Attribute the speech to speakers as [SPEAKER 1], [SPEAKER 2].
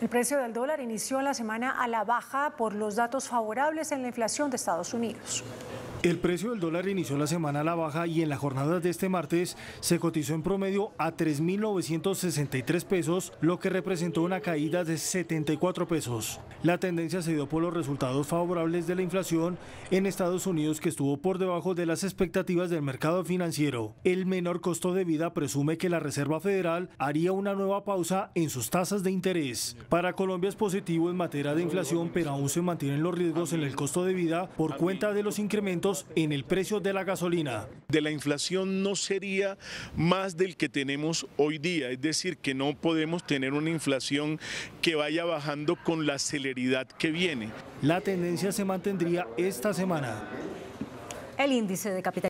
[SPEAKER 1] El precio del dólar inició la semana a la baja por los datos favorables en la inflación de Estados Unidos.
[SPEAKER 2] El precio del dólar inició la semana a la baja y en la jornada de este martes se cotizó en promedio a 3.963 pesos, lo que representó una caída de 74 pesos. La tendencia se dio por los resultados favorables de la inflación en Estados Unidos que estuvo por debajo de las expectativas del mercado financiero. El menor costo de vida presume que la Reserva Federal haría una nueva pausa en sus tasas de interés. Para Colombia es positivo en materia de inflación, pero aún se mantienen los riesgos en el costo de
[SPEAKER 3] vida por cuenta de los incrementos en el precio de la gasolina. De la inflación no sería más del que tenemos hoy día, es decir, que no podemos tener una inflación que vaya bajando con la celeridad que viene.
[SPEAKER 2] La tendencia se mantendría esta semana. El índice de capital